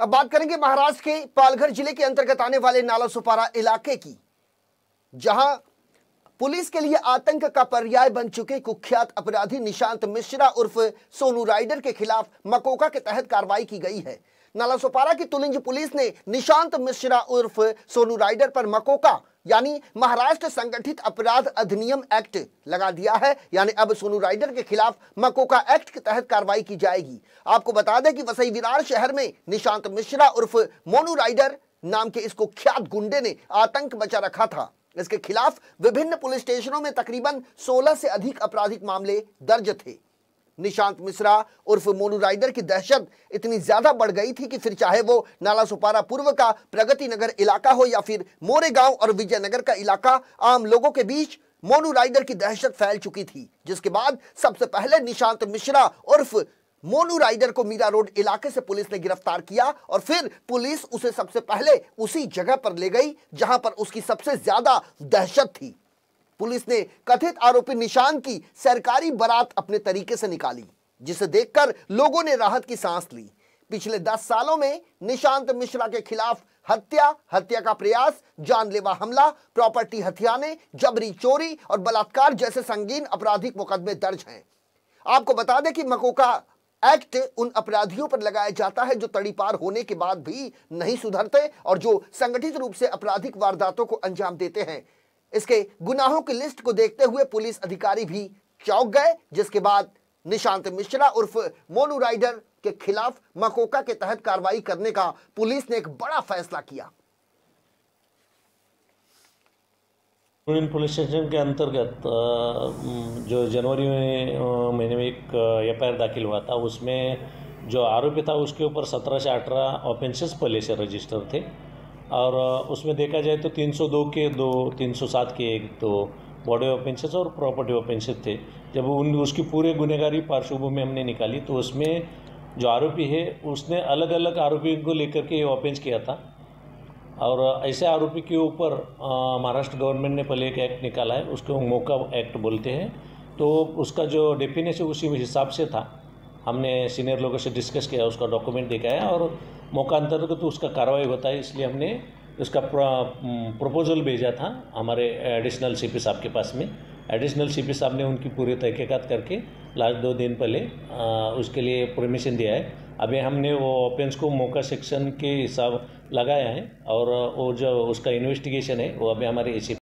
अब बात करेंगे महाराष्ट्र के पालघर जिले के अंतर्गत आने वाले नाला सुपारा इलाके की जहां पुलिस के लिए आतंक का पर्याय बन चुके कुख्यात अपराधी निशांत मिश्रा उर्फ सोनू राइडर के खिलाफ मकोका के तहत कार्रवाई की गई है नालासोपारा की तुलिंज पुलिस ने निशांत मिश्रा उर्फ सोनू राइडर पर मकोका यानी महाराष्ट्र संगठित अपराध अधिनियम एक्ट लगा दिया है यानी अब सोनू राइडर के खिलाफ मकोका एक्ट के तहत कार्रवाई की जाएगी आपको बता दें कि वसई विरार शहर में निशांत मिश्रा उर्फ मोनू राइडर नाम के इसको ख्यात गुंडे ने आतंक बचा रखा था इसके खिलाफ विभिन्न पुलिस स्टेशनों में तकरीबन 16 से अधिक आपराधिक मामले दर्ज थे निशांत मिश्रा उर्फ मोनू राइडर की दहशत इतनी ज्यादा बढ़ गई थी कि फिर चाहे वो नाला सुपारा पूर्व का प्रगति नगर इलाका हो या फिर मोरेगांव और विजयनगर का इलाका आम लोगों के बीच मोनू राइडर की दहशत फैल चुकी थी जिसके बाद सबसे पहले निशांत मिश्रा उर्फ मोनू राइडर को मीरा रोड इलाके से पुलिस ने गिरफ्तार किया और फिर पुलिस उसे सबसे पहले उसी जगह पर ले गई जहां पर उसकी सबसे ज्यादा दहशत थी पुलिस ने कथित आरोपी निशान की सरकारी बारात अपने तरीके से निकाली जिसे देखकर लोगों ने राहत की सांस ली पिछले दस सालों में निशांत मिश्रा के खिलाफ हत्या हत्या का प्रयास जानलेवा हमला प्रॉपर्टी हथियाने जबरी चोरी और बलात्कार जैसे संगीन आपराधिक मुकदमे दर्ज हैं आपको बता दें कि मकोका एक्ट उन अपराधियों पर लगाया जाता है जो तड़ीपार होने के बाद भी नहीं सुधरते और जो संगठित रूप से आपराधिक वारदातों को अंजाम देते हैं इसके गुनाहों की लिस्ट को देखते हुए पुलिस अधिकारी भी चौंक गए जिसके बाद निशांत मिश्रा उर्फ मोनू राइडर के खिलाफ मकोका के तहत कार्रवाई करने का पुलिस ने एक बड़ा फैसला किया पुलिस स्टेशन के अंतर्गत जो जनवरी में महीने में एक एफ दाखिल हुआ था उसमें जो आरोपी था उसके ऊपर सत्रह से अठारह ऑफेंसेस पहले से रजिस्टर थे और उसमें देखा जाए तो 302 के दो 307 के एक तो बॉडी ऑफेंसेस और प्रॉपर्टी ऑफेंसेस थे जब उन उसकी पूरे गुनेगारी पार्श्वभूमि में हमने निकाली तो उसमें जो आरोपी है उसने अलग अलग आरोपियों को लेकर के ये ऑफेंस किया था और ऐसे आरोपी के ऊपर महाराष्ट्र गवर्नमेंट ने पहले एक एक्ट निकाला है उसको मौका एक्ट बोलते हैं तो उसका जो डेफिनेशन उसी हिसाब से था हमने सीनियर लोगों से डिस्कस किया उसका डॉक्यूमेंट दिखाया और मौका अंतर्गत तो उसका कार्रवाई होता है इसलिए हमने उसका प्रपोजल भेजा था हमारे एडिशनल पी साहब के पास में एडिशनल पी साहब ने उनकी पूरी तहकीकत करके लास्ट दो दिन पहले आ, उसके लिए परमिशन दिया है अभी हमने वो ऑपेंस को मौका सेक्शन के हिसाब लगाया है और वो जो उसका इन्वेस्टिगेशन है वो अभी हमारे ए